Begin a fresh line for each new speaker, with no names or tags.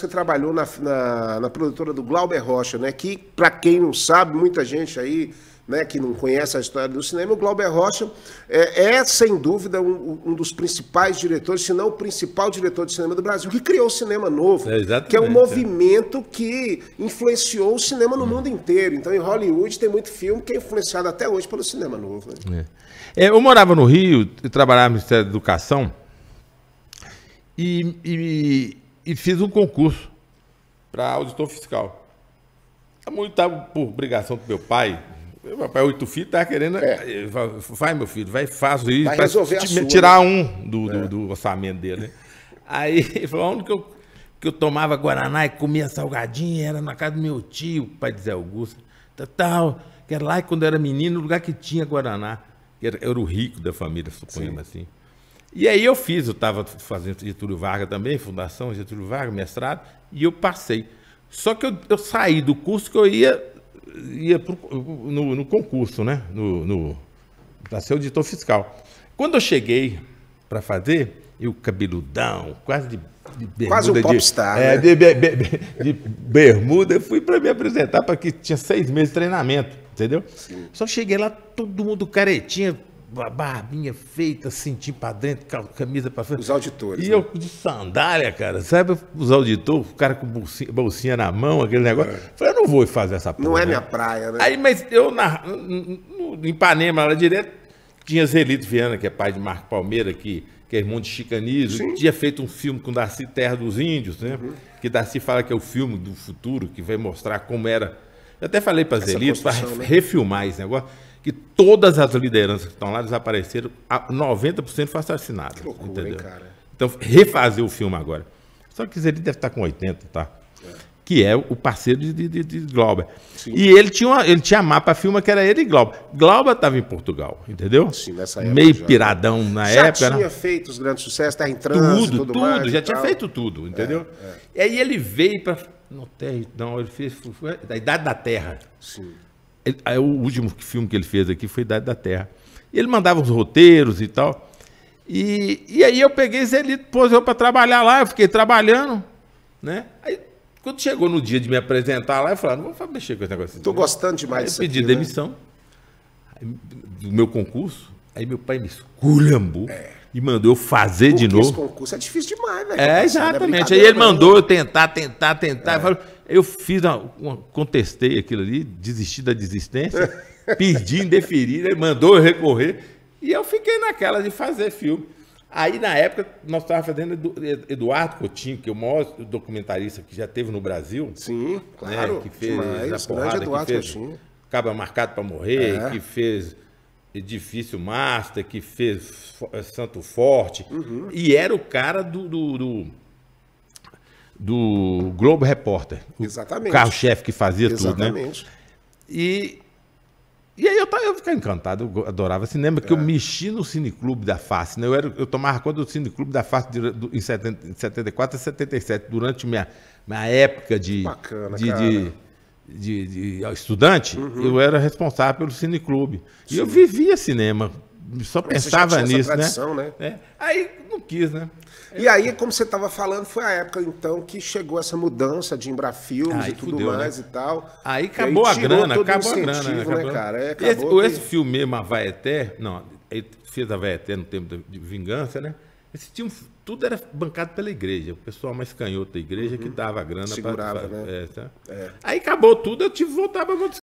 Você trabalhou na, na, na, produtora do Glauber Rocha, né? Que, para quem não sabe, muita gente aí, né, que não conhece a história do cinema, o Glauber Rocha é, é sem dúvida, um, um, dos principais diretores, se não o principal diretor de cinema do Brasil, que criou o cinema novo, é, que é um é. movimento que influenciou o cinema no hum. mundo inteiro. Então, em Hollywood tem muito filme que é influenciado até hoje pelo cinema novo.
Né? É. é eu morava no Rio, e trabalhava no Ministério da Educação, e, e e fiz um concurso para auditor fiscal. A mulher estava por obrigação do meu pai. Meu pai, oito filhos, estava querendo. É. Vai, meu filho, vai, faz isso. Vai resolver te, sua, tirar né? um do, é. do, orçamento dele. Né? Aí ele falou: onde que eu, que eu tomava Guaraná e comia salgadinho era na casa do meu tio, pai de Zé Augusto. Tal, tal que era lá quando eu era menino, o lugar que tinha Guaraná. Era, era o rico da família, suponhamos assim. E aí eu fiz, eu estava fazendo Getúlio Vargas também, Fundação Getúlio Vargas, mestrado, e eu passei. Só que eu, eu saí do curso que eu ia, ia pro, no, no, concurso, né? No, no, para ser auditor fiscal. Quando eu cheguei para fazer, eu cabeludão, quase de, de bermuda. Quase um popstar. É, né? De, né? é, de, de, de bermuda, eu fui para me apresentar, para que tinha seis meses de treinamento, entendeu? Sim. Só cheguei lá, todo mundo caretinha, uma barbinha feita, cintinho para dentro, camisa para frente. Os auditores. E né? eu de sandália, cara. Sabe os auditores, o cara com bolsinha, bolsinha na mão, aquele negócio. É. Falei, eu não vou fazer essa porra. Não é né? minha praia, né? Aí, mas eu, na, no, no Ipanema, lá direto, tinha Zelito Viana, que é pai de Marco Palmeira, que, que é irmão de Chicanizo, tinha feito um filme com Darcy Terra dos Índios, né? Uhum. Que Darcy fala que é o filme do futuro, que vai mostrar como era eu até falei para Zelito, para refilmar esse negócio, que todas as lideranças que estão lá desapareceram, 90% foi assassinadas. Que loucura, entendeu? Hein, cara? Então, refazer o filme agora. Só que Zelito deve estar tá com 80, tá? É. Que é o parceiro de, de, de Glauber. Sim. E ele tinha, uma, ele tinha mapa filma que era ele e Glauber. Glauber estava em Portugal, entendeu? Sim, nessa época. Meio já. piradão na já época. Já né? tinha né?
feito os grandes sucessos, Terra tá entrando. Trânsito, tudo, tudo, tudo já tinha feito tudo, entendeu? É, é. E aí
ele veio para não não. Ele fez. da Idade da Terra. Sim. Ele, aí, o último filme que ele fez aqui foi Idade da Terra. E ele mandava os roteiros e tal. E, e aí eu peguei Zelito, pôs eu para trabalhar lá, eu fiquei trabalhando, né? Aí quando chegou no dia de me apresentar lá, eu falei, ah, não vou mexer com esse negócio. Estou né? gostando demais aí Eu Pedi aqui, né? demissão né? do meu concurso, aí meu pai me esculhambou. É e mandou eu fazer Porque de novo. Esse
concurso é difícil demais, velho. É, né? exatamente. Aí ele mandou eu
tentar, tentar, tentar. É. Eu, fiz, uma, uma, contestei aquilo ali, desisti da desistência, pedi indeferida, ele né? mandou eu recorrer. E eu fiquei naquela de fazer filme. Aí, na época, nós estávamos fazendo Eduardo Coutinho, que é o maior documentarista que já teve no Brasil. Sim, né? claro. Né, que fez demais, a porrada, Eduardo que fez Coutinho. Acaba Marcado para Morrer, é. que fez Edifício Master, que fez eh, Santo Forte. Uhum. E era o cara do, do, do, do Globo Repórter. Exatamente. O carro-chefe que fazia Exatamente. tudo, né? Exatamente. E e aí eu, eu ficava encantado, eu adorava cinema, que é. eu mexi no Cineclube da Face. Né? Eu, era, eu tomava conta do Cineclube da Face de, do, em 70, 74 a 77, durante minha, minha época de, Bacana, de, de de, de estudante, uhum. eu era responsável pelo cineclube. E eu vivia cinema, só Mas pensava nisso, né? tradição,
né? né? É. Aí não quis, né? E aí, como você estava falando, foi a época então que chegou essa mudança de Embra Embrafilmes e tudo fudeu, né? mais né? e tal. Aí acabou aí, a grana, acabou a grana, né, né acabou... cara? É, acabou esse, que... esse
filme mesmo, A Vai Eté, não, ele fez A Vai Eté no tempo de Vingança, né? Esse tinha um, tudo era bancado pela igreja, o pessoal mais canhoto da igreja uhum. que dava grana para. Né? É, tá? é. Aí acabou tudo, eu tive que voltar para